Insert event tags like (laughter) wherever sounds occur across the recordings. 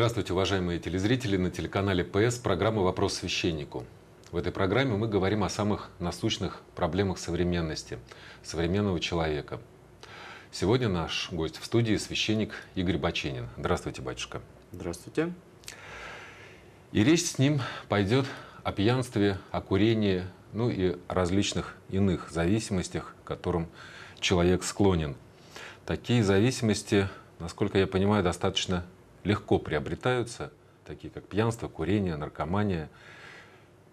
Здравствуйте, уважаемые телезрители. На телеканале ПС программа «Вопрос священнику». В этой программе мы говорим о самых насущных проблемах современности, современного человека. Сегодня наш гость в студии – священник Игорь Баченин. Здравствуйте, батюшка. Здравствуйте. И речь с ним пойдет о пьянстве, о курении, ну и различных иных зависимостях, к которым человек склонен. Такие зависимости, насколько я понимаю, достаточно легко приобретаются, такие как пьянство, курение, наркомания.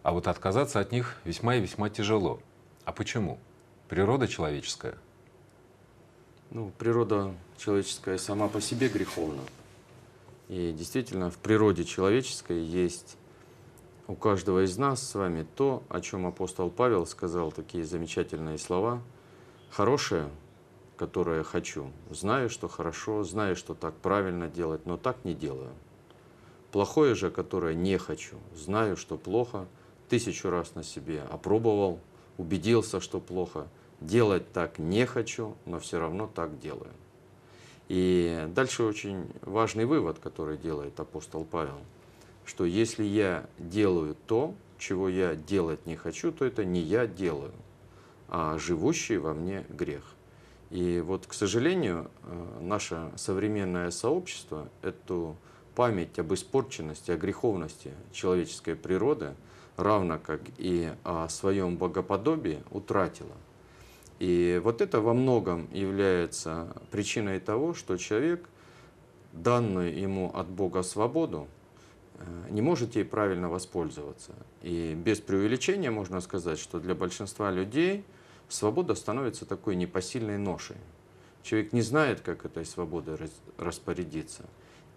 А вот отказаться от них весьма и весьма тяжело. А почему? Природа человеческая. Ну, природа человеческая сама по себе греховна. И действительно, в природе человеческой есть у каждого из нас с вами то, о чем апостол Павел сказал такие замечательные слова. Хорошее которое хочу. Знаю, что хорошо, знаю, что так правильно делать, но так не делаю. Плохое же, которое не хочу. Знаю, что плохо, тысячу раз на себе опробовал, убедился, что плохо. Делать так не хочу, но все равно так делаю. И дальше очень важный вывод, который делает апостол Павел, что если я делаю то, чего я делать не хочу, то это не я делаю, а живущий во мне грех. И вот, к сожалению, э, наше современное сообщество эту память об испорченности, о греховности человеческой природы, равно как и о своем богоподобии, утратило. И вот это во многом является причиной того, что человек, данную ему от Бога свободу, э, не может ей правильно воспользоваться. И без преувеличения можно сказать, что для большинства людей – свобода становится такой непосильной ношей. Человек не знает, как этой свободой распорядиться.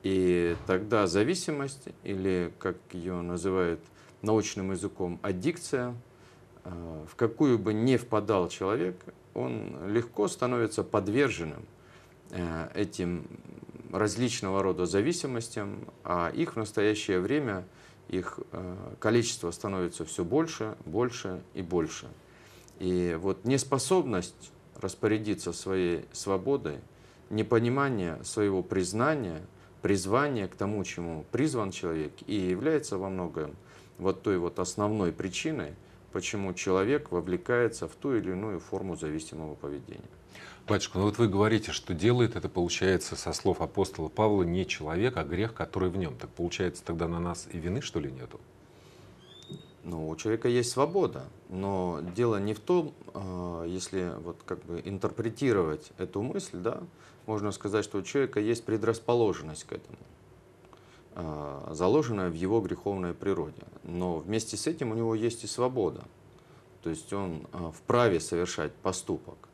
И тогда зависимость, или как ее называют научным языком, аддикция, э, в какую бы не впадал человек, он легко становится подверженным э, этим различного рода зависимостям, а их в настоящее время, их э, количество становится все больше, больше и больше. И вот неспособность распорядиться своей свободой, непонимание своего признания, призвания к тому, чему призван человек, и является во многом вот той вот основной причиной, почему человек вовлекается в ту или иную форму зависимого поведения. Батюшка, ну вот вы говорите, что делает это, получается, со слов апостола Павла, не человек, а грех, который в нем. Так получается, тогда на нас и вины, что ли, нету? Ну, у человека есть свобода, но дело не в том, а, если вот как бы интерпретировать эту мысль, да, можно сказать, что у человека есть предрасположенность к этому, а, заложенная в его греховной природе. Но вместе с этим у него есть и свобода, то есть он а, вправе совершать поступок,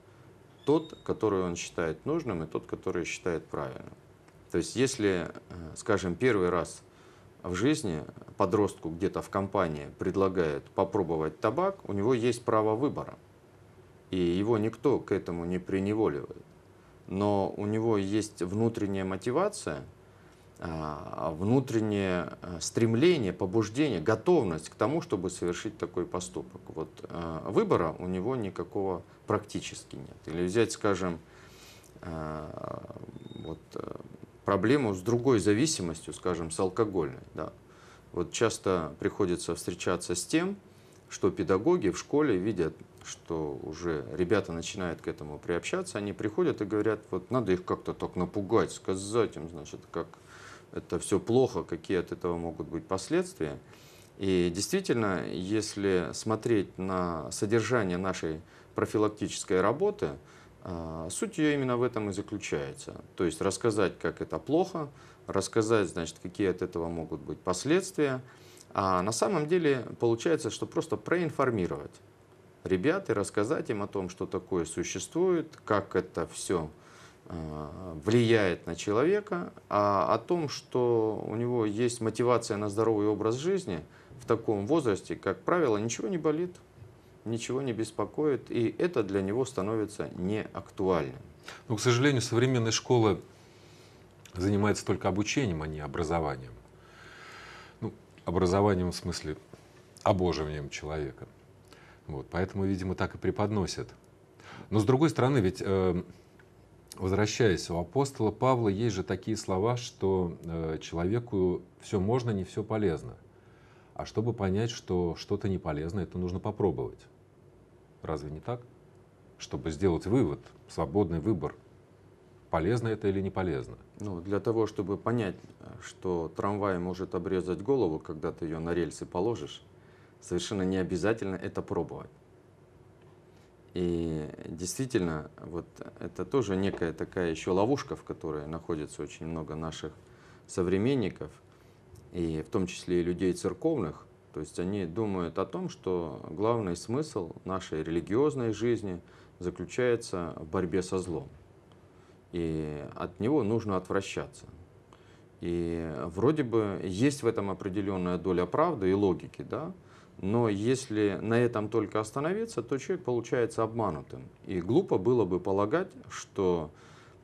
тот, который он считает нужным, и тот, который считает правильным. То есть если, э, скажем, первый раз – в жизни подростку где-то в компании предлагает попробовать табак, у него есть право выбора. И его никто к этому не преневоливает. Но у него есть внутренняя мотивация, а, внутреннее а, стремление, побуждение, готовность к тому, чтобы совершить такой поступок. Вот а, выбора у него никакого практически нет. Или взять, скажем, вот проблему с другой зависимостью, скажем, с алкогольной. Да. Вот часто приходится встречаться с тем, что педагоги в школе видят, что уже ребята начинают к этому приобщаться, они приходят и говорят, вот надо их как-то так напугать, сказать им, значит, как это все плохо, какие от этого могут быть последствия. И действительно, если смотреть на содержание нашей профилактической работы, а, суть ее именно в этом и заключается. То есть рассказать, как это плохо, рассказать, значит, какие от этого могут быть последствия. А на самом деле получается, что просто проинформировать ребят и рассказать им о том, что такое существует, как это все а, влияет на человека, а о том, что у него есть мотивация на здоровый образ жизни в таком возрасте, как правило, ничего не болит ничего не беспокоит, и это для него становится неактуальным. Но, к сожалению, современные школы занимаются только обучением, а не образованием. Ну, образованием в смысле обоживанием человека. Вот, поэтому, видимо, так и преподносят. Но с другой стороны, ведь, э, возвращаясь, у апостола Павла есть же такие слова, что э, человеку все можно, не все полезно. А чтобы понять, что что-то не полезно, это нужно попробовать. Разве не так? Чтобы сделать вывод, свободный выбор, полезно это или не полезно. Ну, для того, чтобы понять, что трамвай может обрезать голову, когда ты ее на рельсы положишь, совершенно не обязательно это пробовать. И действительно, вот это тоже некая такая еще ловушка, в которой находится очень много наших современников, и в том числе и людей церковных, то есть они думают о том, что главный смысл нашей религиозной жизни заключается в борьбе со злом. И от него нужно отвращаться. И вроде бы есть в этом определенная доля правды и логики, да? Но если на этом только остановиться, то человек получается обманутым. И глупо было бы полагать, что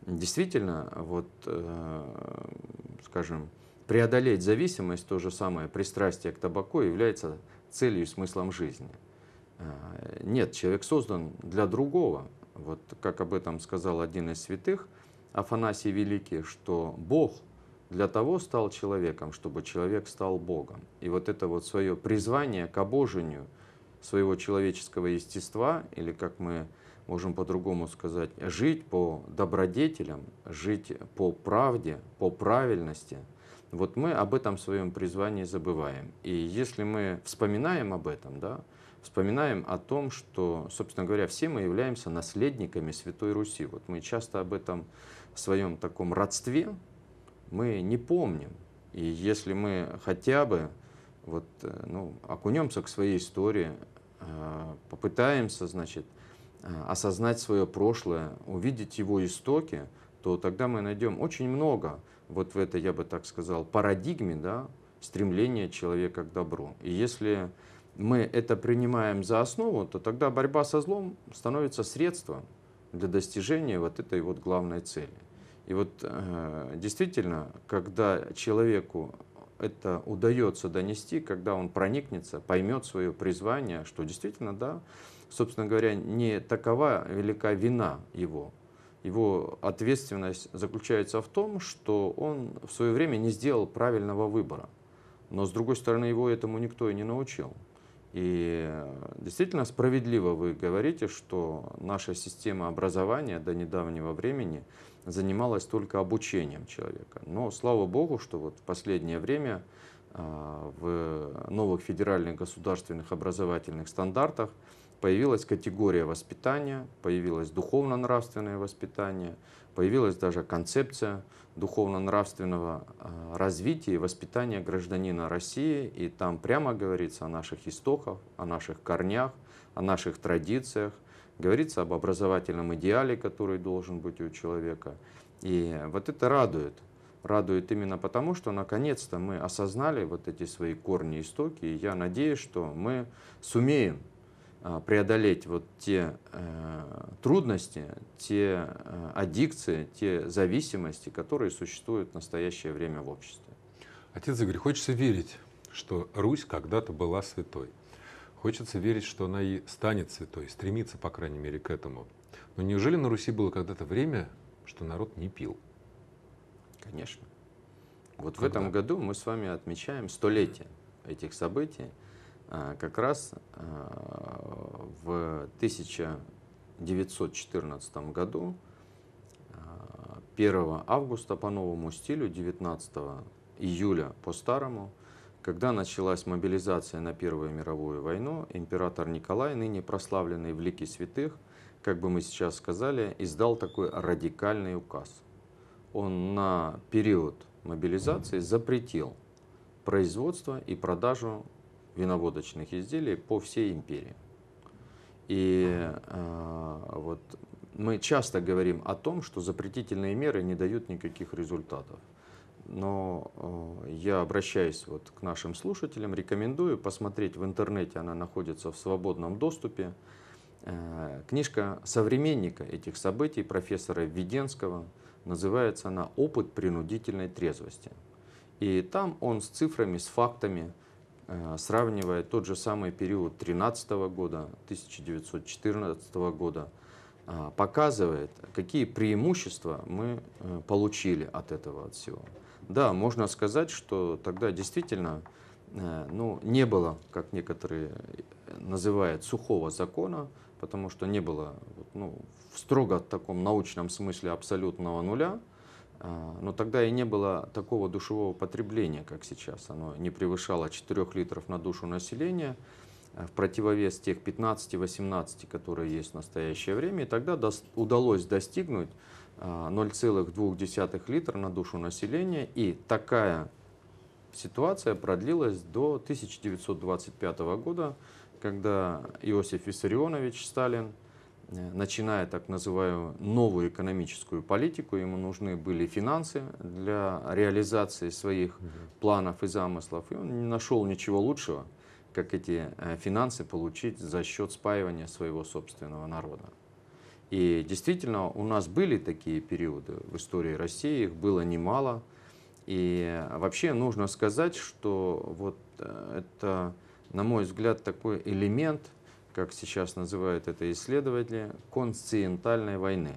действительно, вот, э, скажем, Преодолеть зависимость, то же самое пристрастие к табаку, является целью и смыслом жизни. А, нет, человек создан для другого. Вот как об этом сказал один из святых, Афанасий Великий, что Бог для того стал человеком, чтобы человек стал Богом. И вот это вот свое призвание к обожению своего человеческого естества, или как мы можем по-другому сказать, жить по добродетелям, жить по правде, по правильности – вот мы об этом своем призвании забываем. И если мы вспоминаем об этом, да, вспоминаем о том, что, собственно говоря, все мы являемся наследниками Святой Руси. Вот мы часто об этом своем таком родстве мы не помним. И если мы хотя бы вот, э, ну, окунемся к своей истории, э, попытаемся, значит, э, осознать свое прошлое, увидеть его истоки, то тогда мы найдем очень много вот в этой, я бы так сказал, парадигме, да, стремление человека к добру. И если мы это принимаем за основу, то тогда борьба со злом становится средством для достижения вот этой вот главной цели. И вот э, действительно, когда человеку это удается донести, когда он проникнется, поймет свое призвание, что действительно, да, собственно говоря, не такова велика вина его, его ответственность заключается в том, что он в свое время не сделал правильного выбора. Но, с другой стороны, его этому никто и не научил. И э, действительно справедливо вы говорите, что наша система образования до недавнего времени занималась только обучением человека. Но слава богу, что вот в последнее время э, в новых федеральных государственных образовательных стандартах появилась категория воспитания, появилось духовно-нравственное воспитание, появилась даже концепция духовно-нравственного а, развития и воспитания гражданина России. И там прямо говорится о наших истоках, о наших корнях, о наших традициях, говорится об образовательном идеале, который должен быть у человека. И вот это радует. Радует именно потому, что наконец-то мы осознали вот эти свои корни истоки. И я надеюсь, что мы сумеем а, преодолеть вот те э, трудности, те э, аддикции, те зависимости, которые существуют в настоящее время в обществе. Отец Игорь, хочется верить, что Русь когда-то была святой. Хочется верить, что она и станет святой, стремится, по крайней мере, к этому. Но неужели на Руси было когда-то время, что народ не пил? Конечно. Вот когда? в этом году мы с вами отмечаем столетие этих событий – а, как раз а, в 1914 году, 1 а, августа по новому стилю, 19 июля по старому, когда началась мобилизация на Первую мировую войну, император Николай, ныне прославленный в лике святых, как бы мы сейчас сказали, издал такой радикальный указ. Он на период мобилизации запретил производство и продажу виноводочных изделий по всей империи. И э, вот мы часто говорим о том, что запретительные меры не дают никаких результатов. Но э, я обращаюсь вот к нашим слушателям, рекомендую посмотреть в интернете, она находится в свободном доступе. Э, книжка современника этих событий профессора Введенского, называется она «Опыт принудительной трезвости». И там он с цифрами, с фактами – Э, сравнивая тот же самый период 2013 года, 1914 года, а, показывает, какие преимущества мы э, получили от этого от всего. Да, можно сказать, что тогда действительно э, ну, не было, как некоторые называют, сухого закона, потому что не было ну, в строго таком научном смысле абсолютного нуля, а, но тогда и не было такого душевого потребления, как сейчас. Оно не превышало 4 литров на душу населения, а, в противовес тех 15-18, которые есть в настоящее время. И тогда удалось достигнуть 0,2 а, литра на душу населения. И такая ситуация продлилась до 1925 года, когда Иосиф Виссарионович Сталин – Э, начиная так называемую новую экономическую политику, ему нужны были финансы для реализации своих планов и замыслов, и он не нашел ничего лучшего, как эти э, финансы получить за счет спаивания своего собственного народа. И действительно, у нас были такие периоды в истории России, их было немало. И вообще нужно сказать, что вот э, это, на мой взгляд, такой элемент – как сейчас называют это исследователи, консциентальной войны.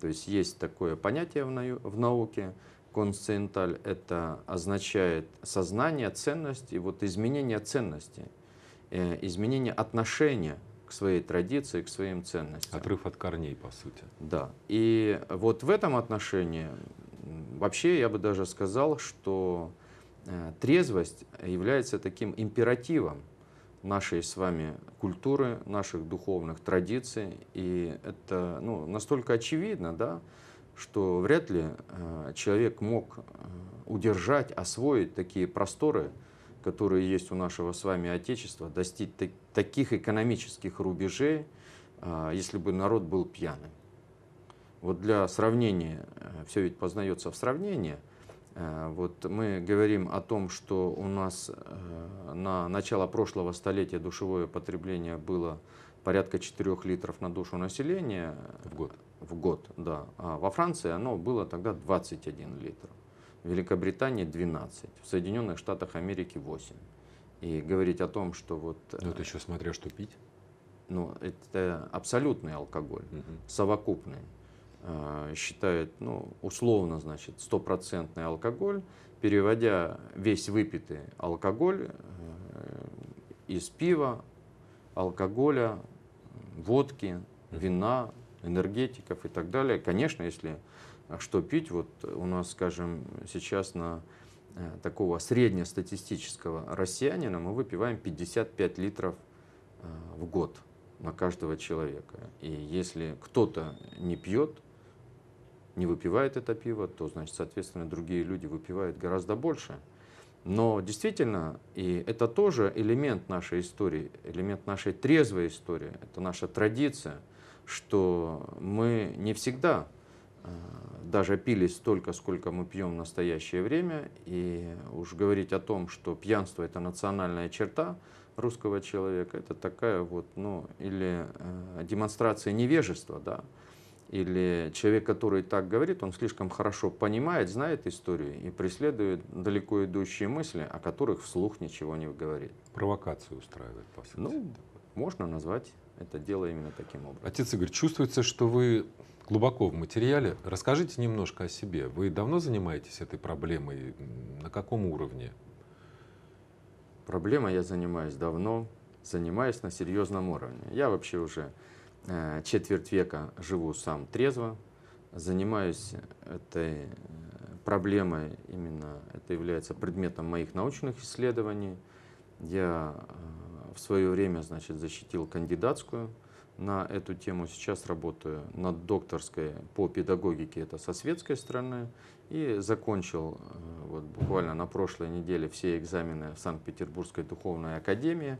То есть есть такое понятие в науке, консциенталь — это означает сознание, ценность вот изменение ценности, э, изменение отношения к своей традиции, к своим ценностям. Отрыв от корней, по сути. Да. И вот в этом отношении вообще я бы даже сказал, что э, трезвость является таким императивом нашей с вами культуры, наших духовных традиций. И это ну, настолько очевидно, да, что вряд ли э, человек мог э, удержать, освоить такие просторы, которые есть у нашего с вами Отечества, достичь таких экономических рубежей, э, если бы народ был пьяным. Вот для сравнения, все ведь познается в сравнении – Э, вот мы говорим о том, что у нас э, на начало прошлого столетия душевое потребление было порядка 4 литров на душу населения. В год. В год, да. А во Франции оно было тогда 21 литр. В Великобритании 12, в Соединенных Штатах Америки 8. И говорить о том, что вот... Э, ну, это еще смотря что пить. Ну, это абсолютный алкоголь, угу. совокупный. А, считают, ну, условно, значит, стопроцентный алкоголь, переводя весь выпитый алкоголь э, из пива, алкоголя, водки, вина, энергетиков и так далее. Конечно, если а, что пить, вот у нас, скажем, сейчас на э, такого среднестатистического россиянина мы выпиваем 55 литров э, в год на каждого человека. И если кто-то не пьет, не выпивает это пиво, то, значит, соответственно, другие люди выпивают гораздо больше. Но действительно, и это тоже элемент нашей истории, элемент нашей трезвой истории, это наша традиция, что мы не всегда э, даже пили столько, сколько мы пьем в настоящее время. И уж говорить о том, что пьянство – это национальная черта русского человека, это такая вот, ну, или э, демонстрация невежества, да или человек, который так говорит, он слишком хорошо понимает, знает историю и преследует далеко идущие мысли, о которых вслух ничего не говорит. Провокацию устраивает, по сути. Ну, можно назвать это дело именно таким образом. Отец Игорь, чувствуется, что вы глубоко в материале. Расскажите немножко о себе. Вы давно занимаетесь этой проблемой? На каком уровне? Проблема я занимаюсь давно, занимаюсь на серьезном уровне. Я вообще уже Э, четверть века живу сам трезво, занимаюсь этой э, проблемой, именно это является предметом моих научных исследований. Я э, в свое время значит, защитил кандидатскую на эту тему. Сейчас работаю над докторской по педагогике, это со светской стороны. И закончил вот, буквально на прошлой неделе все экзамены в Санкт-Петербургской духовной академии.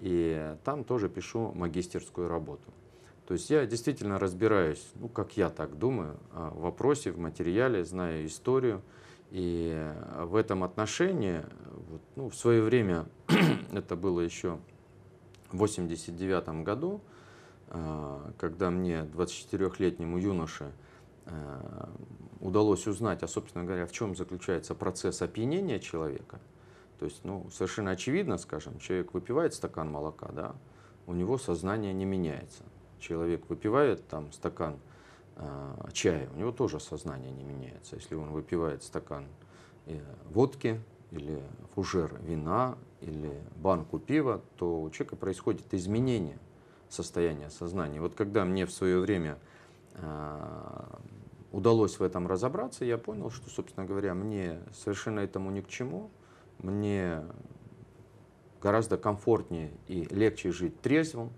И там тоже пишу магистерскую работу. То есть я действительно разбираюсь, ну, как я так думаю, а, в вопросе, в материале, знаю историю. И а, в этом отношении, вот, ну, в свое время, (clears throat) это было еще в 89 году, а, когда мне, 24-летнему юноше, удалось узнать, а, собственно говоря, в чем заключается процесс опьянения человека. То есть, ну, совершенно очевидно, скажем, человек выпивает стакан молока, да, у него сознание не меняется человек выпивает там стакан э, чая, у него тоже сознание не меняется. Если он выпивает стакан э, водки или фужер вина или банку пива, то у человека происходит изменение состояния сознания. Вот когда мне в свое время э, удалось в этом разобраться, я понял, что, собственно говоря, мне совершенно этому ни к чему. Мне гораздо комфортнее и легче жить трезвым,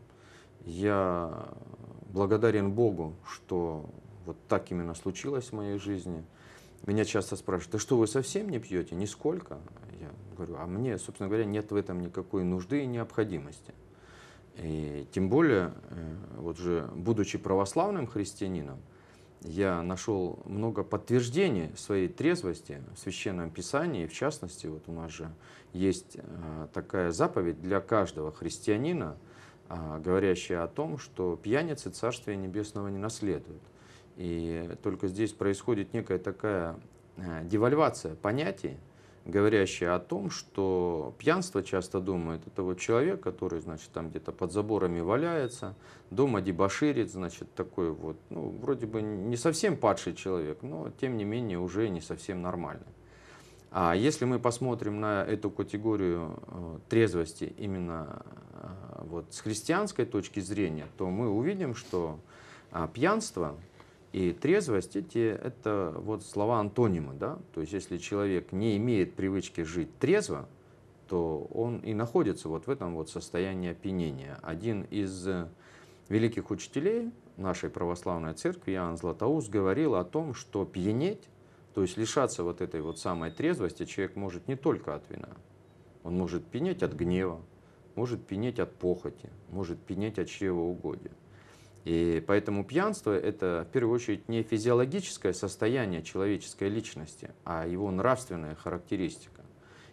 я благодарен Богу, что вот так именно случилось в моей жизни. Меня часто спрашивают, да что вы совсем не пьете? Нисколько? Я говорю, а мне, собственно говоря, нет в этом никакой нужды и необходимости. И тем более, э, вот же, будучи православным христианином, я нашел много подтверждений своей трезвости в Священном Писании. В частности, вот у нас же есть э, такая заповедь для каждого христианина – а, говорящие о том, что пьяницы Царствия Небесного не наследуют. И только здесь происходит некая такая э, девальвация понятий, говорящая о том, что пьянство часто думают, это вот человек, который, значит, там где-то под заборами валяется, дома дебоширит, значит, такой вот, ну, вроде бы не совсем падший человек, но тем не менее уже не совсем нормальный. А если мы посмотрим на эту категорию э, трезвости именно э, вот с христианской точки зрения, то мы увидим, что а, пьянство и трезвость эти, это вот слова антонимы. Да? То есть если человек не имеет привычки жить трезво, то он и находится вот в этом вот состоянии опьянения. Один из э, великих учителей нашей православной церкви, Иоанн Златоуст, говорил о том, что пьянеть то есть лишаться вот этой вот самой трезвости человек может не только от вина. Он может пенеть от гнева, может пенеть от похоти, может пенеть от чревоугодия. И поэтому пьянство – это, в первую очередь, не физиологическое состояние человеческой личности, а его нравственная характеристика.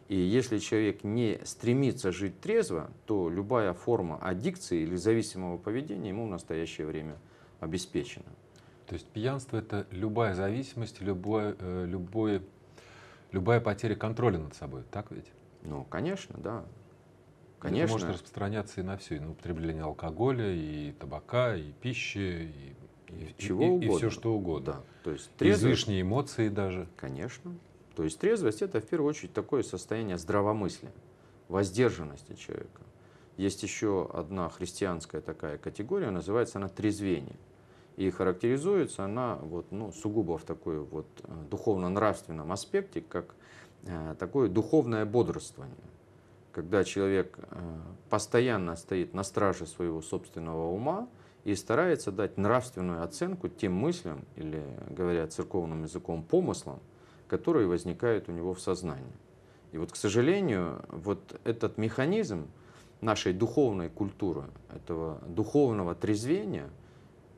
И если человек не стремится жить трезво, то любая форма аддикции или зависимого поведения ему в настоящее время обеспечена. То есть пьянство это любая зависимость, любое, э, любое, любая потеря контроля над собой, так ведь? Ну, конечно, да. Конечно. Это может распространяться и на все, и на употребление алкоголя, и табака, и пищи, и, и, Чего и, угодно. и все что угодно. Да. То есть трезвость... Излишние эмоции даже. Конечно. То есть трезвость это в первую очередь такое состояние здравомыслия, воздержанности человека. Есть еще одна христианская такая категория, называется она трезвение и характеризуется она вот, ну, сугубо в такой вот э, духовно-нравственном аспекте, как э, такое духовное бодрствование. Когда человек э, постоянно стоит на страже своего собственного ума и старается дать нравственную оценку тем мыслям, или, говоря церковным языком, помыслам, которые возникают у него в сознании. И вот, к сожалению, вот этот механизм нашей духовной культуры, этого духовного трезвения –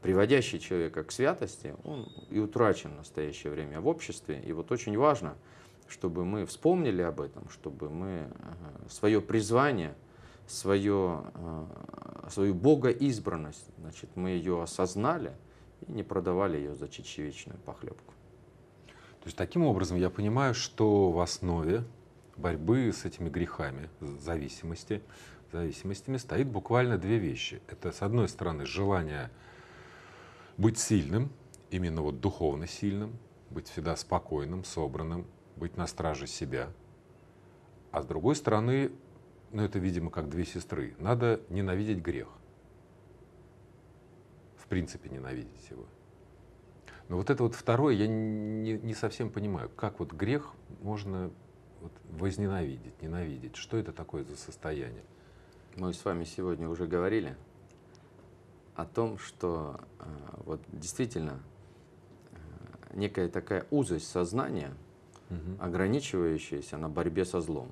приводящий человека к святости, он и утрачен в настоящее время в обществе. И вот очень важно, чтобы мы вспомнили об этом, чтобы мы э, свое призвание, свое, э, свою богоизбранность, значит, мы ее осознали и не продавали ее за чечевичную похлебку. То есть таким образом я понимаю, что в основе борьбы с этими грехами, зависимости, зависимостями стоит буквально две вещи. Это с одной стороны желание быть сильным, именно вот духовно сильным, быть всегда спокойным, собранным, быть на страже себя. А с другой стороны, ну это, видимо, как две сестры, надо ненавидеть грех. В принципе, ненавидеть его. Но вот это вот второе я не, не совсем понимаю, как вот грех можно вот возненавидеть, ненавидеть. Что это такое за состояние? Мы с вами сегодня уже говорили о том, что э, вот действительно э, некая такая узость сознания, угу. ограничивающаяся на борьбе со злом.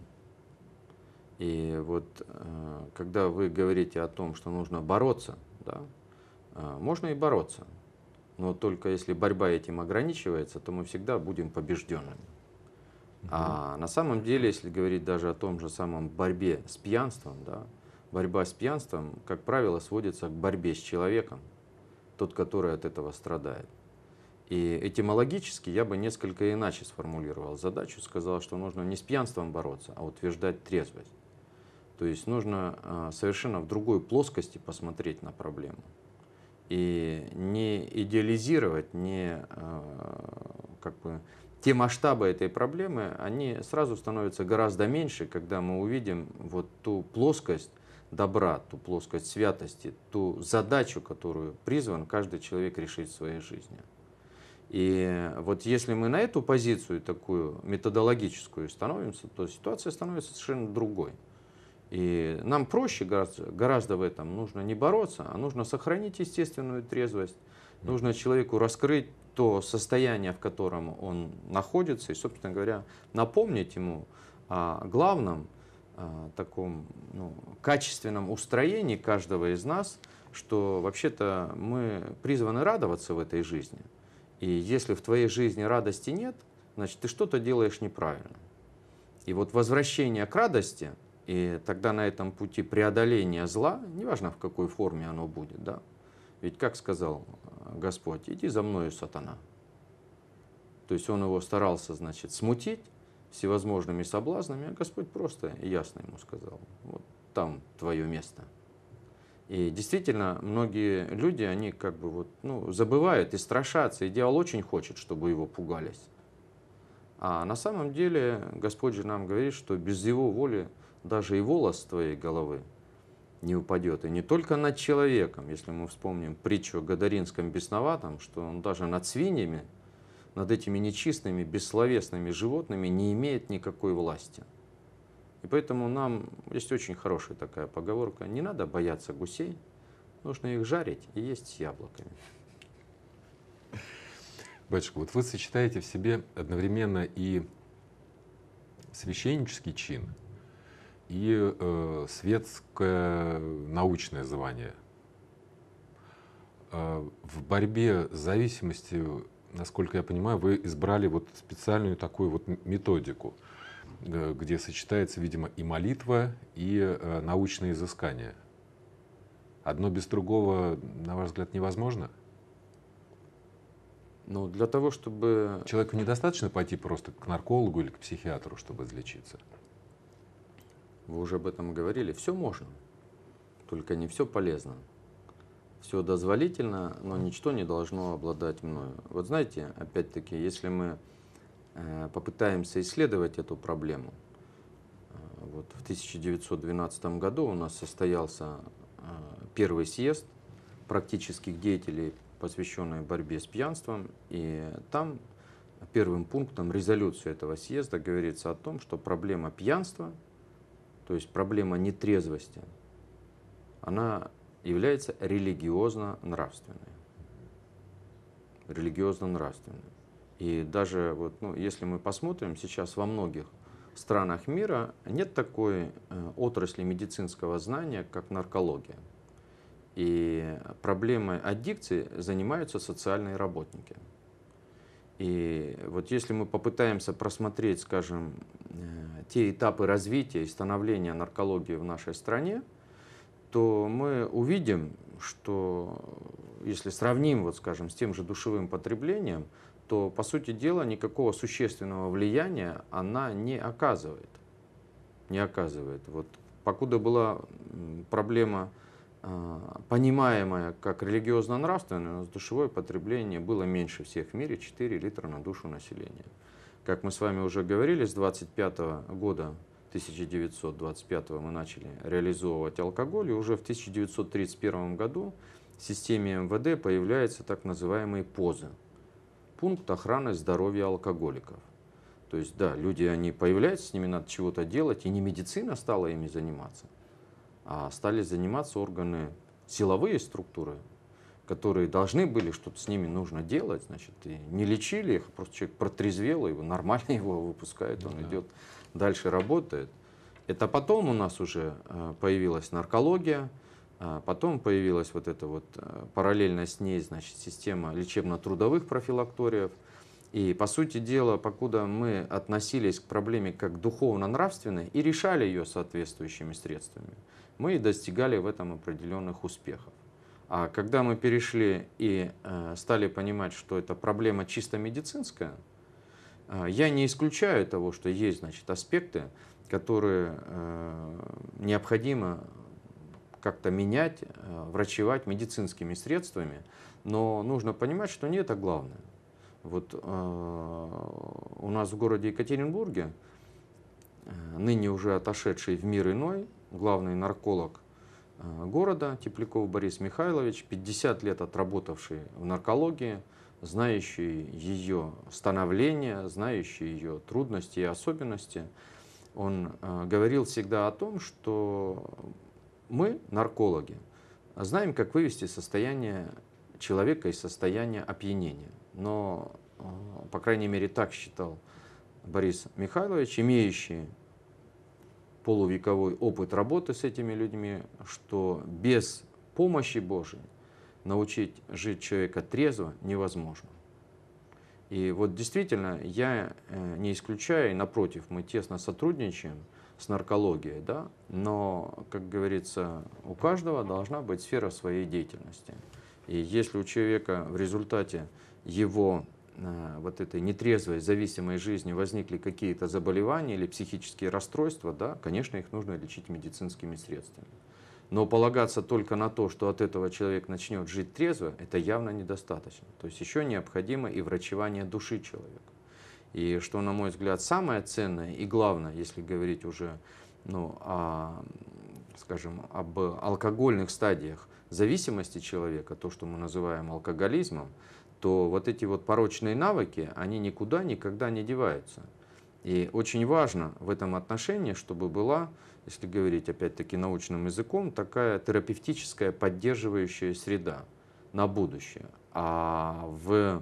И вот э, когда вы говорите о том, что нужно бороться, да, можно и бороться, но только если борьба этим ограничивается, то мы всегда будем побежденными. Угу. А на самом деле, если говорить даже о том же самом борьбе с пьянством, да, Борьба с пьянством, как правило, сводится к борьбе с человеком, тот, который от этого страдает. И этимологически я бы несколько иначе сформулировал задачу, сказал, что нужно не с пьянством бороться, а утверждать трезвость. То есть нужно а, совершенно в другой плоскости посмотреть на проблему. И не идеализировать, не а, как бы те масштабы этой проблемы, они сразу становятся гораздо меньше, когда мы увидим вот ту плоскость, добра, ту плоскость святости, ту задачу, которую призван каждый человек решить в своей жизни. И вот если мы на эту позицию такую методологическую становимся, то ситуация становится совершенно другой. И нам проще гораздо, гораздо в этом нужно не бороться, а нужно сохранить естественную трезвость. Нужно человеку раскрыть то состояние, в котором он находится, и, собственно говоря, напомнить ему о главном – а, таком ну, качественном устроении каждого из нас, что вообще-то мы призваны радоваться в этой жизни. И если в твоей жизни радости нет, значит, ты что-то делаешь неправильно. И вот возвращение к радости, и тогда на этом пути преодоления зла, неважно в какой форме оно будет, да, ведь как сказал а, Господь, иди за мною, сатана. То есть он его старался, значит, смутить, всевозможными соблазнами, а Господь просто и ясно ему сказал, вот там твое место. И действительно, многие люди, они как бы вот, ну, забывают и страшатся, и дьявол очень хочет, чтобы его пугались. А на самом деле Господь же нам говорит, что без его воли даже и волос твоей головы не упадет. И не только над человеком, если мы вспомним притчу о Гадаринском бесноватом, что он даже над свиньями над этими нечистыми, бессловесными животными не имеет никакой власти. И поэтому нам есть очень хорошая такая поговорка. Не надо бояться гусей, нужно их жарить и есть с яблоками. Батюшка, вот вы сочетаете в себе одновременно и священнический чин, и э, светское научное звание. Э, в борьбе с зависимостью насколько я понимаю, вы избрали вот специальную такую вот методику, э, где сочетается, видимо, и молитва, и э, научные изыскания. Одно без другого, на ваш взгляд, невозможно? Ну, для того, чтобы... Человеку недостаточно пойти просто к наркологу или к психиатру, чтобы излечиться? Вы уже об этом говорили. Все можно, только не все полезно все дозволительно, но ничто не должно обладать мною. Вот знаете, опять-таки, если мы э, попытаемся исследовать эту проблему, э, вот в 1912 году у нас состоялся э, первый съезд практических деятелей, посвященный борьбе с пьянством, и там первым пунктом резолюции этого съезда говорится о том, что проблема пьянства, то есть проблема нетрезвости, она является религиозно-нравственной. Религиозно-нравственной. И даже вот, ну, если мы посмотрим, сейчас во многих странах мира нет такой э, отрасли медицинского знания, как наркология. И проблемой аддикции занимаются социальные работники. И вот если мы попытаемся просмотреть, скажем, э, те этапы развития и становления наркологии в нашей стране, то мы увидим, что если сравним, вот скажем, с тем же душевым потреблением, то, по сути дела, никакого существенного влияния она не оказывает. Не оказывает. Вот покуда была проблема а, понимаемая как религиозно-нравственное, но душевое потребление было меньше всех в мире, 4 литра на душу населения. Как мы с вами уже говорили, с 25 года 1925 мы начали реализовывать алкоголь, и уже в 1931 году в системе МВД появляются так называемые ПОЗы. Пункт охраны здоровья алкоголиков. То есть, да, люди, они появляются, с ними надо чего-то делать, и не медицина стала ими заниматься, а стали заниматься органы, силовые структуры, которые должны были, что-то с ними нужно делать, значит, и не лечили их, а просто человек протрезвел, его нормально (laughs) его выпускают, ну он да. идет дальше работает. Это потом у нас уже э, появилась наркология, э, потом появилась вот эта вот э, параллельно с ней, значит, система лечебно-трудовых профилакториев. И, по сути дела, покуда мы относились к проблеме как духовно-нравственной и решали ее соответствующими средствами, мы и достигали в этом определенных успехов. А когда мы перешли и стали понимать, что это проблема чисто медицинская, а, я не исключаю того, что есть значит, аспекты, которые э, необходимо как-то менять, э, врачевать медицинскими средствами, но нужно понимать, что не это главное. Вот э, у нас в городе Екатеринбурге, ныне уже отошедший в мир иной, главный нарколог города Тепляков Борис Михайлович, 50 лет отработавший в наркологии – знающий ее становление, знающий ее трудности и особенности, он э, говорил всегда о том, что мы, наркологи, а знаем, как вывести состояние человека из состояния опьянения. Но, э, по крайней мере, так считал Борис Михайлович, имеющий полувековой опыт работы с этими людьми, что без помощи Божией научить жить человека трезво невозможно. И вот действительно, я э, не исключаю, и напротив, мы тесно сотрудничаем с наркологией, да, но, как говорится, у каждого должна быть сфера своей деятельности. И если у человека в результате его э, вот этой нетрезвой, зависимой жизни возникли какие-то заболевания или психические расстройства, да, конечно, их нужно лечить медицинскими средствами. Но полагаться только на то, что от этого человек начнет жить трезво, это явно недостаточно. То есть еще необходимо и врачевание души человека. И что, на мой взгляд, самое ценное и главное, если говорить уже ну, о, скажем, об алкогольных стадиях зависимости человека, то, что мы называем алкоголизмом, то вот эти вот порочные навыки, они никуда никогда не деваются. И очень важно в этом отношении, чтобы была если говорить опять-таки научным языком, такая терапевтическая поддерживающая среда на будущее. А в, э,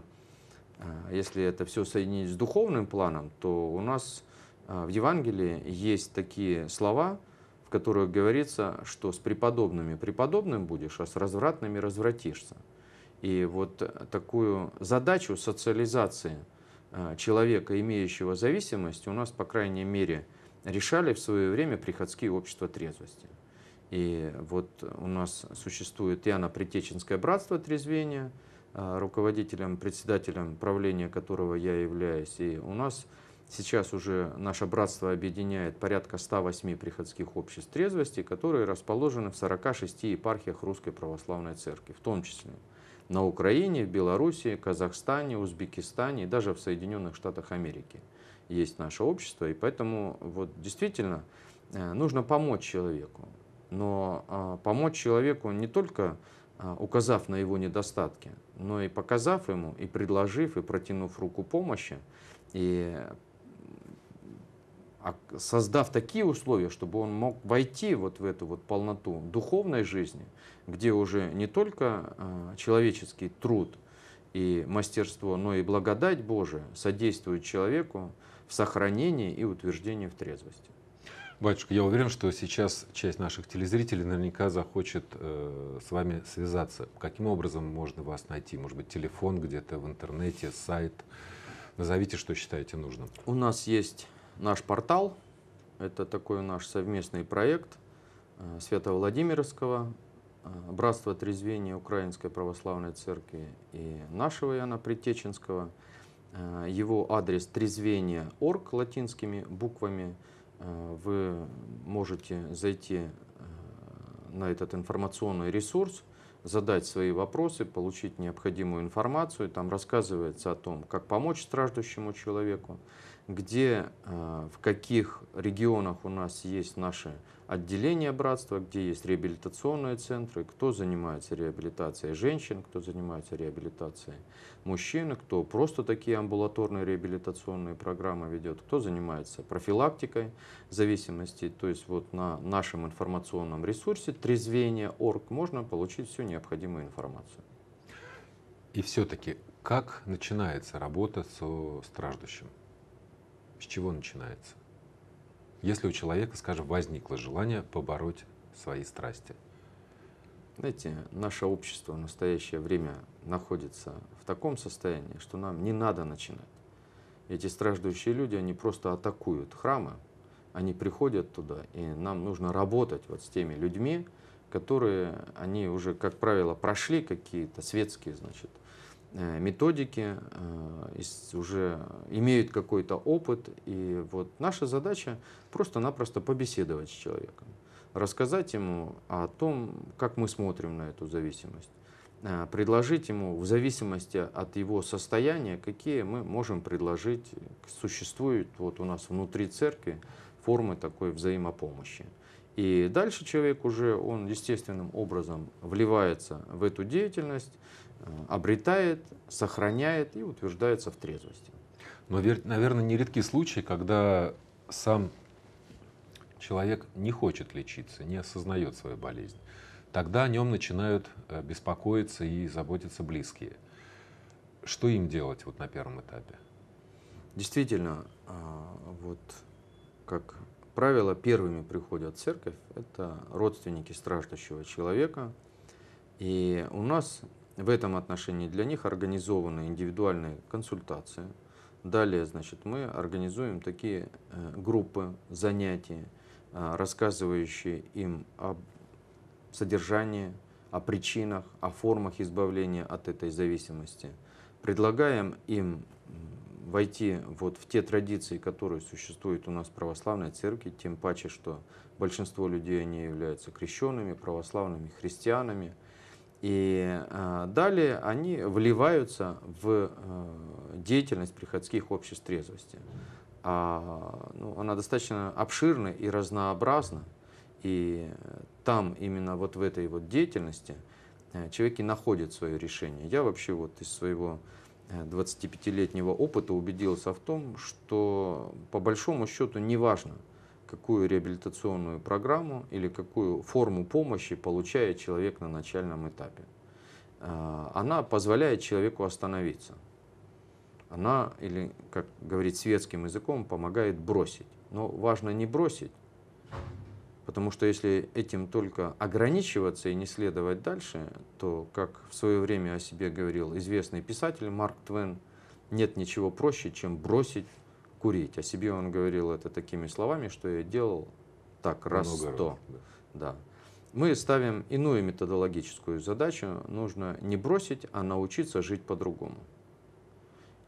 если это все соединить с духовным планом, то у нас э, в Евангелии есть такие слова, в которых говорится, что с преподобными преподобным будешь, а с развратными развратишься. И вот такую задачу социализации э, человека, имеющего зависимость, у нас, по крайней мере, – решали в свое время приходские общества трезвости. И вот у нас существует Иоанна Притеченское братство трезвения, а, руководителем, председателем правления которого я являюсь. И у нас сейчас уже наше братство объединяет порядка 108 приходских обществ трезвости, которые расположены в 46 епархиях Русской Православной Церкви, в том числе на Украине, в Белоруссии, Казахстане, Узбекистане и даже в Соединенных Штатах Америки – есть наше общество. И поэтому вот действительно э, нужно помочь человеку. Но а, помочь человеку не только а, указав на его недостатки, но и показав ему, и предложив, и протянув руку помощи, и а, создав такие условия, чтобы он мог войти вот в эту вот полноту духовной жизни, где уже не только человеческий труд и мастерство, но и благодать Божия содействует человеку в сохранении и утверждении в трезвости. Батюшка, я уверен, что сейчас часть наших телезрителей наверняка захочет э, с вами связаться. Каким образом можно вас найти? Может быть, телефон где-то в интернете, сайт? Назовите, что считаете нужным. У нас есть наш портал. Это такой наш совместный проект э, Свято-Владимирского, э, Братства Трезвения Украинской Православной Церкви и нашего Яна Притеченского – Э, его адрес трезвение орг латинскими буквами. Э, вы можете зайти э, на этот информационный ресурс, задать свои вопросы, получить необходимую информацию. Там рассказывается о том, как помочь страждущему человеку, где, в каких регионах у нас есть наши отделения братства, где есть реабилитационные центры, кто занимается реабилитацией женщин, кто занимается реабилитацией мужчин, кто просто такие амбулаторные реабилитационные программы ведет, кто занимается профилактикой зависимости. То есть вот на нашем информационном ресурсе трезвение.орг можно получить всю необходимую информацию. И все-таки, как начинается работа со страждущим? С чего начинается? если у человека, скажем, возникло желание побороть свои страсти? Знаете, наше общество в настоящее время находится в таком состоянии, что нам не надо начинать. Эти страждущие люди, они просто атакуют храмы, они приходят туда, и нам нужно работать вот с теми людьми, которые, они уже, как правило, прошли какие-то светские, значит, Э, методики, э, уже имеют какой-то опыт. И вот наша задача просто-напросто побеседовать с человеком, рассказать ему о том, как мы смотрим на эту зависимость, э, предложить ему в зависимости от его состояния, какие мы можем предложить, существуют вот у нас внутри церкви формы такой взаимопомощи. И дальше человек уже, он естественным образом вливается в эту деятельность, Э, обретает, сохраняет и утверждается в трезвости. Но, наверное, нередки случаи, когда сам человек не хочет лечиться, не осознает свою болезнь. Тогда о нем начинают э, беспокоиться и заботиться близкие. Что им делать вот на первом этапе? Действительно, э, вот как правило, первыми приходят в церковь, это родственники страждущего человека. И у нас в этом отношении для них организованы индивидуальные консультации. Далее, значит, мы организуем такие э, группы занятий, э, рассказывающие им о содержании, о причинах, о формах избавления от этой зависимости. Предлагаем им войти вот в те традиции, которые существуют у нас в православной церкви, тем паче, что большинство людей, они являются крещенными, православными христианами – и а, далее они вливаются в а, деятельность приходских обществ трезвости. А, ну, она достаточно обширна и разнообразна. И там именно вот в этой вот деятельности э, а, человек и находит свое решение. Я вообще вот из своего 25-летнего опыта убедился в том, что по большому счету не важно – какую реабилитационную программу или какую форму помощи получает человек на начальном этапе. А, она позволяет человеку остановиться. Она, или, как говорит светским языком, помогает бросить. Но важно не бросить, потому что если этим только ограничиваться и не следовать дальше, то, как в свое время о себе говорил известный писатель Марк Твен, нет ничего проще, чем бросить курить. О себе он говорил это такими словами, что я делал так раз сто. Да. да. Мы ставим иную методологическую задачу. Нужно не бросить, а научиться жить по-другому.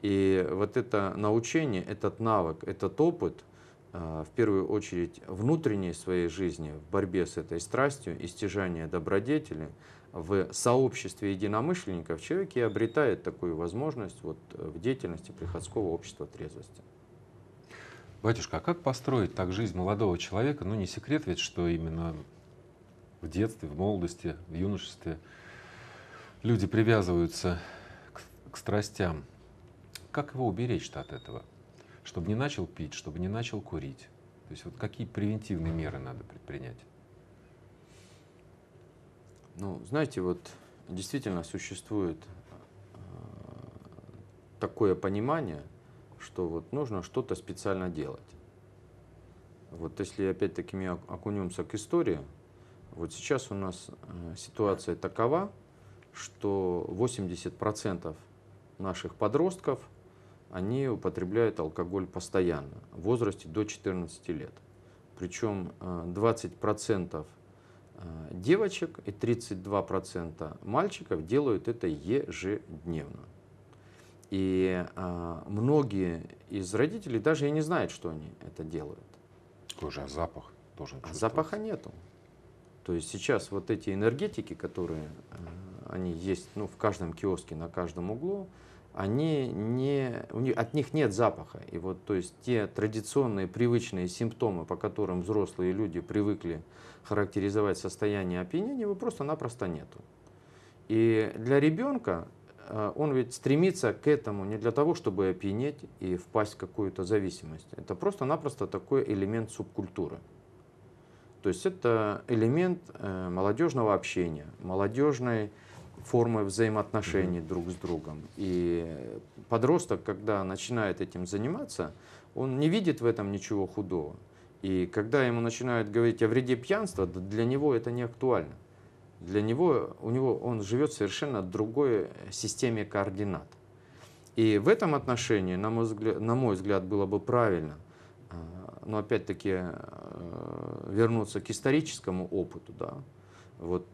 И вот это научение, этот навык, этот опыт, а, в первую очередь внутренней своей жизни, в борьбе с этой страстью и стяжание добродетели, в сообществе единомышленников человек и обретает такую возможность вот э, в деятельности приходского общества трезвости. Батюшка, а как построить так жизнь молодого человека? Ну, не секрет ведь, что именно в детстве, в молодости, в юношестве люди привязываются к, к страстям. Как его уберечь-то от этого? Чтобы не начал пить, чтобы не начал курить. То есть вот какие превентивные меры надо предпринять? Ну, знаете, вот действительно существует э, такое понимание – что вот нужно что-то специально делать. Вот если опять-таки мы окунемся к истории, вот сейчас у нас э, ситуация такова, что 80% наших подростков, они употребляют алкоголь постоянно, в возрасте до 14 лет. Причем 20% э, э, девочек и 32% мальчиков делают это ежедневно. И а, многие из родителей даже и не знают, что они это делают. Тоже а запах тоже. А запаха нету. То есть сейчас вот эти энергетики, которые а, они есть ну, в каждом киоске, на каждом углу, они не, у них, от них нет запаха. И вот то есть те традиционные привычные симптомы, по которым взрослые люди привыкли характеризовать состояние опьянения, его просто-напросто нету. И для ребенка а, он ведь стремится к этому не для того, чтобы опьянеть и впасть в какую-то зависимость. Это просто-напросто такой элемент субкультуры. То есть это элемент э, молодежного общения, молодежной формы взаимоотношений mm-hmm. друг с другом. И подросток, когда начинает этим заниматься, он не видит в этом ничего худого. И когда ему начинают говорить о вреде пьянства, для него это не актуально. Для него, у него он живет в совершенно другой э, системе координат. И в этом отношении, на мой взгляд, на мой взгляд было бы правильно, э, но опять-таки э, вернуться к историческому опыту, да, вот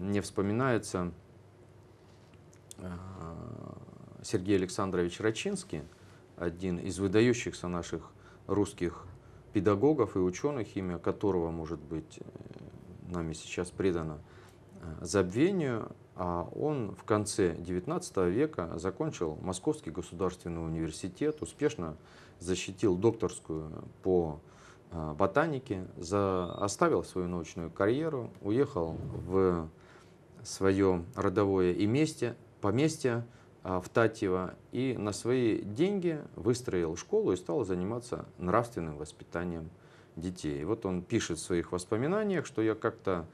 мне вспоминается Сергей Александрович Рачинский, один из выдающихся наших русских педагогов и ученых, имя которого, может быть, нами сейчас предано Э, забвению, а он в конце XIX века закончил Московский государственный университет, успешно защитил докторскую по э, ботанике, за, оставил свою научную карьеру, уехал в свое родовое и месте, поместье а, в Татьево и на свои деньги выстроил школу и стал заниматься нравственным воспитанием детей. вот он пишет в своих воспоминаниях, что я как-то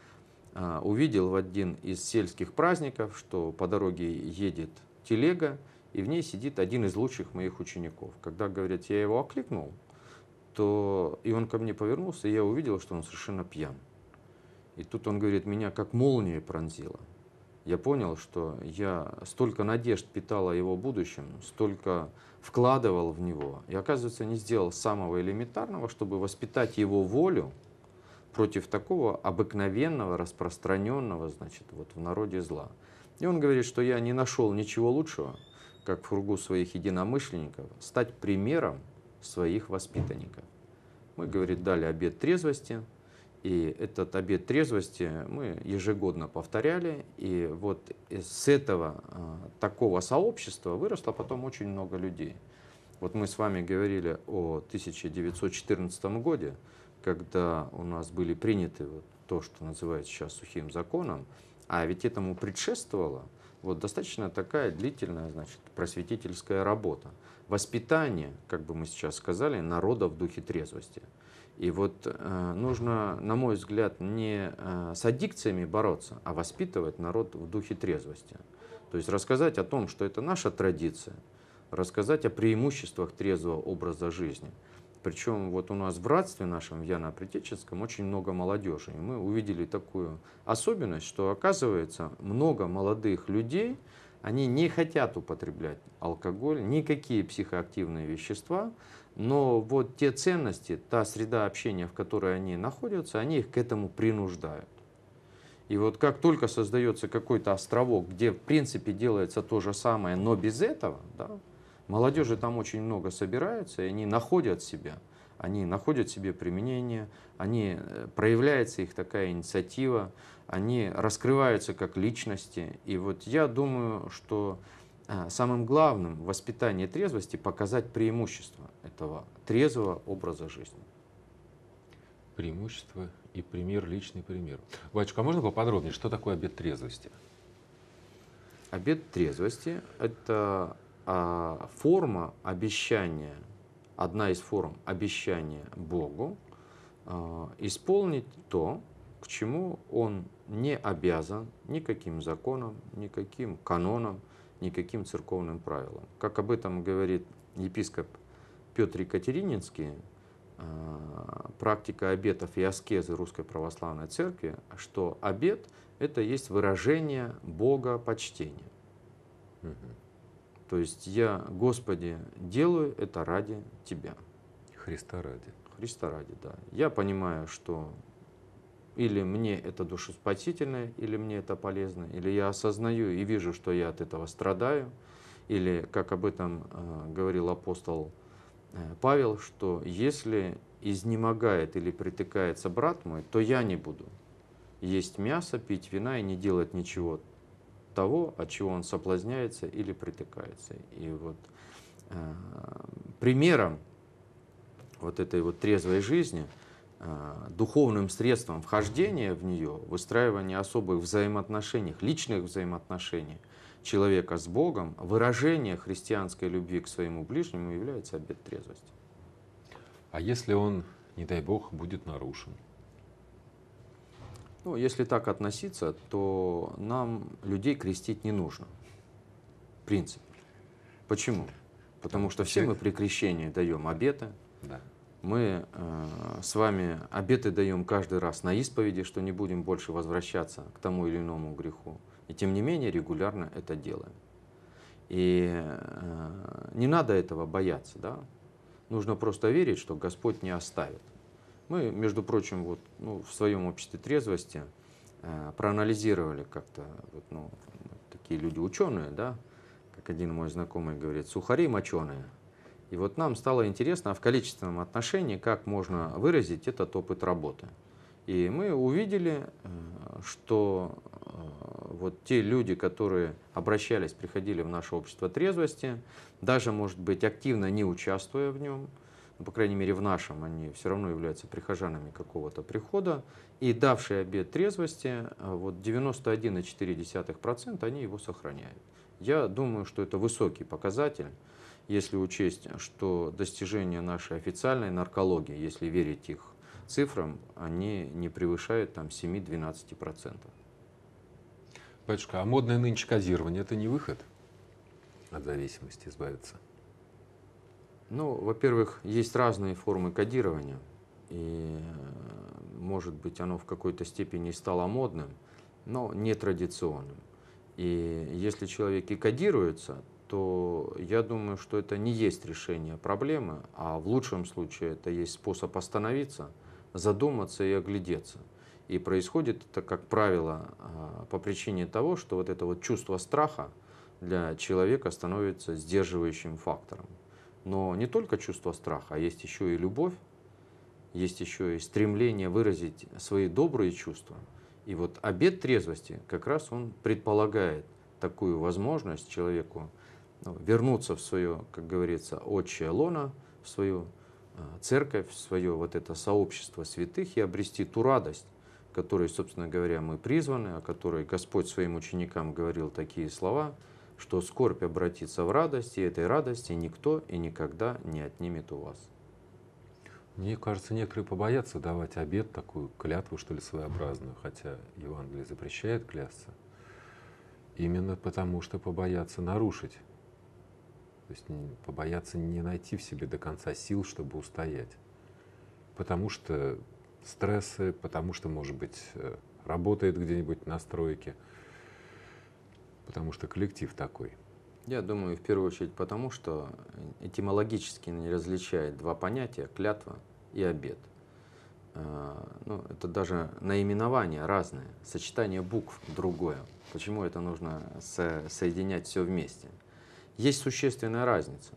а, увидел в один из сельских праздников, что по дороге едет телега, и в ней сидит один из лучших моих учеников. Когда, говорят, я его окликнул, то и он ко мне повернулся, и я увидел, что он совершенно пьян. И тут он говорит, меня как молния пронзила. Я понял, что я столько надежд питала его будущем, столько вкладывал в него, и оказывается не сделал самого элементарного, чтобы воспитать его волю, против такого обыкновенного, распространенного, значит, вот в народе зла. И он говорит, что я не нашел ничего лучшего, как в кругу своих единомышленников, стать примером своих воспитанников. Мы, говорит, дали обед трезвости, и этот обед трезвости мы ежегодно повторяли, и вот с этого а, такого сообщества выросло потом очень много людей. Вот мы с вами говорили о 1914 году когда у нас были приняты вот то, что называется сейчас сухим законом, а ведь этому предшествовала вот достаточно такая длительная, значит, просветительская работа. Воспитание, как бы мы сейчас сказали, народа в духе трезвости. И вот э, нужно, на мой взгляд, не э, с аддикциями бороться, а воспитывать народ в духе трезвости. То есть рассказать о том, что это наша традиция, рассказать о преимуществах трезвого образа жизни – причем вот у нас в братстве нашем, в Яно-Притеческом, очень много молодежи. И мы увидели такую особенность, что оказывается много молодых людей, они не хотят употреблять алкоголь, никакие психоактивные вещества, но вот те ценности, та среда общения, в которой они находятся, они их к этому принуждают. И вот как только создается какой-то островок, где в принципе делается то же самое, но без этого, да, Молодежи там очень много собираются, и они находят себя. Они находят себе применение, они, э, проявляется их такая инициатива, они раскрываются как личности. И вот я думаю, что э, самым главным в воспитании трезвости показать преимущество этого трезвого образа жизни. Преимущество и пример, личный пример. Вачка, а можно поподробнее, что такое обед трезвости? Обед трезвости – это а, форма обещания, одна из форм обещания Богу а, исполнить то, к чему он не обязан никаким законом, никаким каноном, никаким церковным правилом. Как об этом говорит епископ Петр Екатерининский, а, практика обетов и аскезы Русской Православной Церкви, что обет – это есть выражение Бога почтения. Угу. То есть я, Господи, делаю это ради Тебя. Христа ради. Христа ради, да. Я понимаю, что или мне это душеспасительное, или мне это полезно, или я осознаю и вижу, что я от этого страдаю, или, как об этом э, говорил апостол э, Павел, что если изнемогает или притыкается брат мой, то я не буду есть мясо, пить вина и не делать ничего того, от чего он соблазняется или притыкается. И вот э, примером вот этой вот трезвой жизни, э, духовным средством вхождения в нее, выстраивания особых взаимоотношений, личных взаимоотношений человека с Богом, выражение христианской любви к своему ближнему является обет трезвости. А если он, не дай Бог, будет нарушен? Ну, если так относиться, то нам людей крестить не нужно. В принципе. Почему? Потому что все мы при крещении даем обеты. Да. Мы э, с вами обеты даем каждый раз на исповеди, что не будем больше возвращаться к тому или иному греху. И тем не менее регулярно это делаем. И э, не надо этого бояться, да? Нужно просто верить, что Господь не оставит. Мы, между прочим, вот, ну, в своем обществе трезвости э, проанализировали как-то, вот, ну, такие люди ученые, да, как один мой знакомый говорит, сухари моченые. И вот нам стало интересно, а в количественном отношении, как можно выразить этот опыт работы. И мы увидели, э, что э, вот те люди, которые обращались, приходили в наше общество трезвости, даже, может быть, активно не участвуя в нем, ну, по крайней мере в нашем, они все равно являются прихожанами какого-то прихода, и давший обед трезвости, э, вот 91,4% они его сохраняют. Я думаю, что это высокий показатель, если учесть, что достижения нашей официальной наркологии, если верить их цифрам, они не превышают там 7-12%. Батюшка, а модное нынче козирование – это не выход от зависимости избавиться? Ну, во-первых, есть разные формы кодирования, и, может быть, оно в какой-то степени стало модным, но нетрадиционным. И если человек и кодируется, то я думаю, что это не есть решение проблемы, а в лучшем случае это есть способ остановиться, задуматься и оглядеться. И происходит это, как правило, а, по причине того, что вот это вот чувство страха для человека становится сдерживающим фактором. Но не только чувство страха, а есть еще и любовь, есть еще и стремление выразить свои добрые чувства. И вот обед трезвости как раз он предполагает такую возможность человеку ну, вернуться в свое, как говорится, отчая лона, в свою э, церковь, в свое вот это сообщество святых и обрести ту радость, которой, собственно говоря, мы призваны, о которой Господь своим ученикам говорил такие слова – что скорбь обратится в радость, и этой радости никто и никогда не отнимет у вас. Мне кажется, некоторые побоятся давать обед, такую клятву, что ли, своеобразную, хотя Евангелие запрещает клясться, именно потому что побоятся нарушить, то есть побоятся не найти в себе до конца сил, чтобы устоять, потому что стрессы, потому что, может быть, э, работает где-нибудь на стройке – потому что коллектив такой? Я думаю, в первую очередь потому, что этимологически не различает два понятия – клятва и обед. Э, ну, это даже наименование разное, сочетание букв другое. Почему это нужно со соединять все вместе? Есть существенная разница.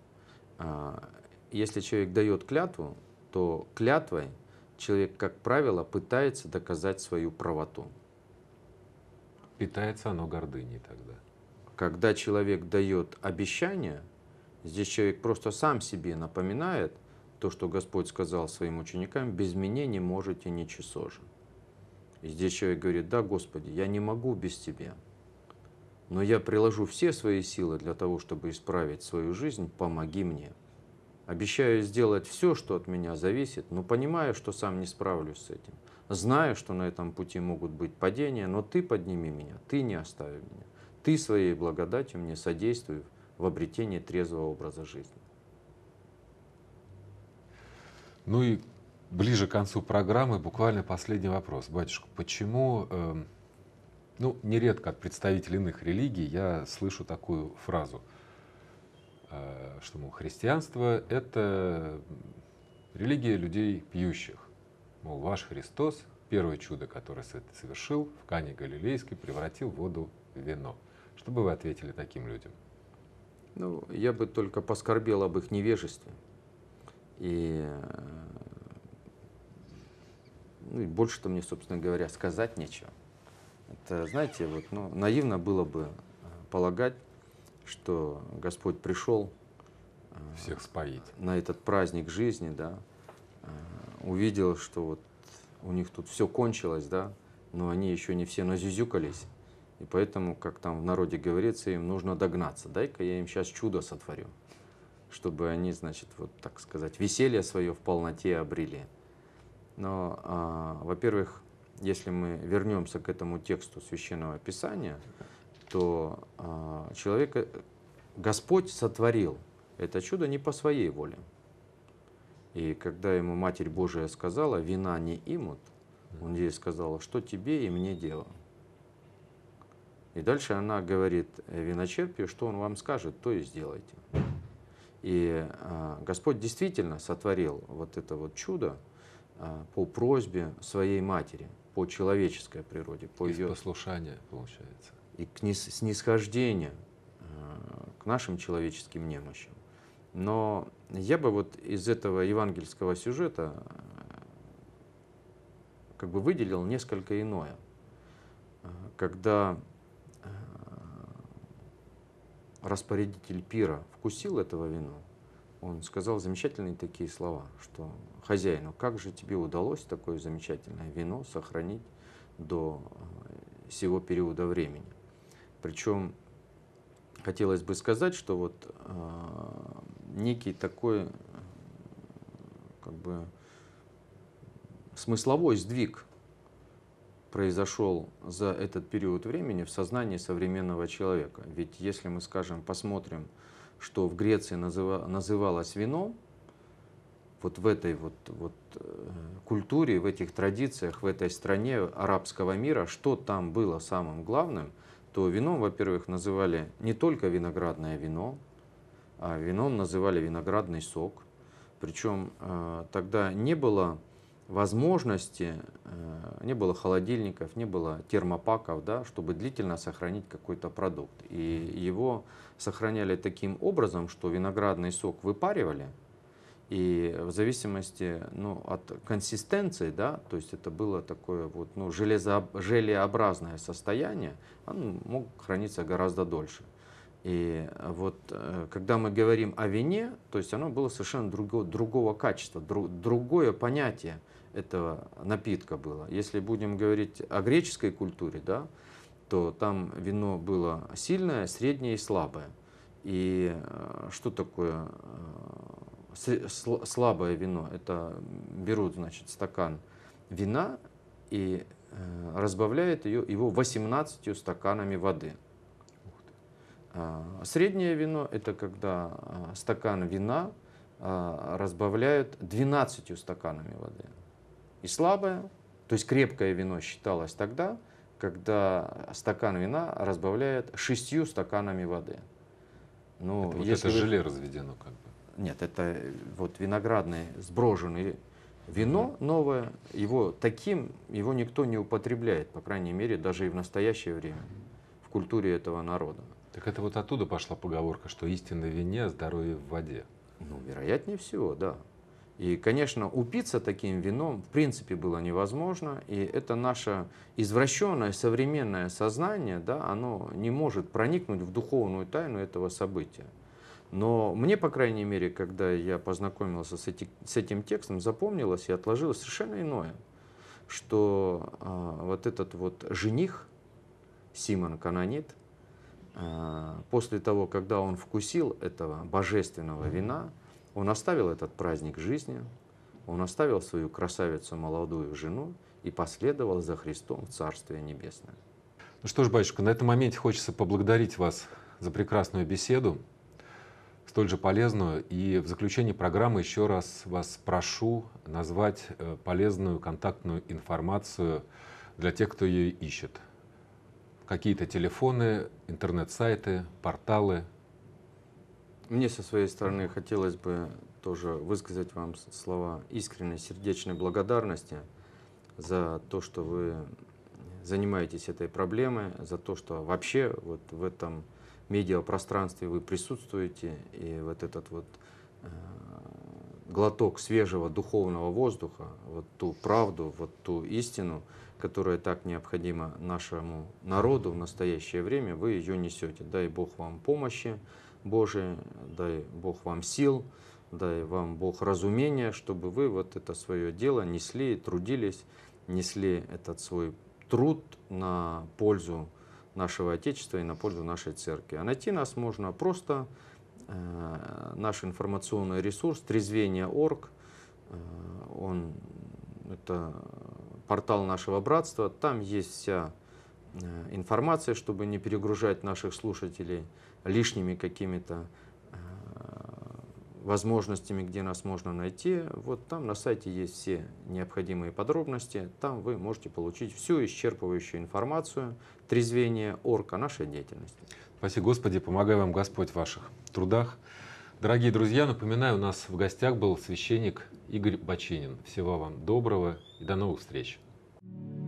Э, если человек дает клятву, то клятвой человек, как правило, пытается доказать свою правоту. Питается оно гордыней тогда. Когда человек дает обещание, здесь человек просто сам себе напоминает то, что Господь сказал своим ученикам, без меня не можете ничего же. И здесь человек говорит, да, Господи, я не могу без Тебя, но я приложу все свои силы для того, чтобы исправить свою жизнь, помоги мне. Обещаю сделать все, что от меня зависит, но понимаю, что сам не справлюсь с этим. Зная, что на этом пути могут быть падения, но ты подними меня, ты не остави меня. Ты своей благодатью мне содействуй в обретении трезвого образа жизни. Ну и ближе к концу программы буквально последний вопрос. Батюшка, почему, э, ну, нередко от представителей иных религий я слышу такую фразу, э, что, мол, христианство — это религия людей пьющих. Мол, ваш Христос, первое чудо, которое совершил в Кане Галилейской, превратил воду в вино. Что бы вы ответили таким людям? Ну, я бы только поскорбел об их невежестве. И ну, больше-то мне, собственно говоря, сказать нечего. Это, знаете, вот, ну, наивно было бы э, полагать, что Господь пришел э, всех споить на этот праздник жизни, да, э, увидел, что вот у них тут все кончилось, да, но они еще не все назюзюкались. И поэтому, как там в народе говорится, им нужно догнаться. Дай-ка я им сейчас чудо сотворю, чтобы они, значит, вот так сказать, веселье свое в полноте обрели. Но, а, во-первых, если мы вернемся к этому тексту священного Писания, то а, человека Господь сотворил это чудо не по своей воле. И когда ему Матерь Божия сказала, вина не имут, он ей сказал, что тебе и мне дело. И дальше она говорит «Э, виночерпию, что он вам скажет, то и сделайте. И а, Господь действительно сотворил вот это вот чудо а, по просьбе своей матери, по человеческой природе, по Из ее... послушания, получается. И к снисхождению а, к нашим человеческим немощам. Но я бы вот из этого евангельского сюжета э, как бы выделил несколько иное. Э, когда э, распорядитель пира вкусил этого вина, он сказал замечательные такие слова, что «Хозяину, как же тебе удалось такое замечательное вино сохранить до всего периода времени?» Причем хотелось бы сказать, что вот некий такой э, как бы смысловой сдвиг произошел за этот период времени в сознании современного человека. Ведь если мы, скажем, посмотрим, что в Греции называ, называлось вино, вот в этой вот, вот э, культуре, в этих традициях, в этой стране арабского мира, что там было самым главным, то вином, во-первых, называли не только виноградное вино, а Вином называли виноградный сок. Причем э, тогда не было возможности, э, не было холодильников, не было термопаков, да, чтобы длительно сохранить какой-то продукт. И его сохраняли таким образом, что виноградный сок выпаривали, и в зависимости ну, от консистенции, да, то есть это было такое вот, ну, железо, желеобразное состояние, он мог храниться гораздо дольше. И э, вот э, когда мы говорим о вине, то есть оно было совершенно другого, другого качества, друг, другое понятие этого напитка было. Если будем говорить о греческой культуре, да, то там вино было сильное, среднее и слабое. И э, что такое слабое вино? Это берут, значит, стакан вина и разбавляют ее, его 18 стаканами воды. А, среднее вино – это когда а, стакан вина а, разбавляют 12 стаканами воды. И слабое, то есть крепкое вино считалось тогда, когда стакан вина разбавляет 6 стаканами воды. Ну, это вот это вы... желе разведено как бы? Нет, это э, вот виноградное сброженное вино новое, его таким, его никто не употребляет, по крайней мере, даже и в настоящее время в культуре этого народа. Так это вот оттуда пошла поговорка, что истина в вине, а здоровье в воде. Ну, вероятнее всего, да. И, конечно, упиться таким вином в принципе было невозможно, и это наше извращенное современное сознание, да, оно не может проникнуть в духовную тайну этого события. Но мне, по крайней мере, когда я познакомился с, эти, с этим текстом, запомнилось и отложилось совершенно иное, что а, вот этот вот жених Симон Канонит, а, после того, когда он вкусил этого божественного вина, он оставил этот праздник жизни, он оставил свою красавицу молодую жену и последовал за Христом в Царствие Небесное. Ну что ж, батюшка, на этом моменте хочется поблагодарить вас за прекрасную беседу, столь же полезную. И в заключение программы еще раз вас прошу назвать э, полезную контактную информацию для тех, кто ее ищет какие-то телефоны, интернет-сайты, порталы? Мне со своей стороны хотелось бы тоже высказать вам слова искренней, сердечной благодарности за то, что вы занимаетесь этой проблемой, за то, что вообще вот в этом медиапространстве вы присутствуете, и вот этот вот э, глоток свежего духовного воздуха, вот ту правду, вот ту истину, которая так необходима нашему народу в настоящее время, вы ее несете. Дай Бог вам помощи Божией, дай Бог вам сил, дай вам Бог разумения, чтобы вы вот это свое дело несли, трудились, несли этот свой труд на пользу нашего Отечества и на пользу нашей Церкви. А найти нас можно просто Э, наш информационный ресурс «Трезвение.орг». Э, он, это портал нашего братства. Там есть вся э, информация, чтобы не перегружать наших слушателей лишними какими-то возможностями, где нас можно найти. Вот там на сайте есть все необходимые подробности. Там вы можете получить всю исчерпывающую информацию, трезвение, орг о нашей деятельности. Спаси Господи, помогай вам Господь в ваших трудах. Дорогие друзья, напоминаю, у нас в гостях был священник Игорь Бачинин. Всего вам доброго и до новых встреч. thank you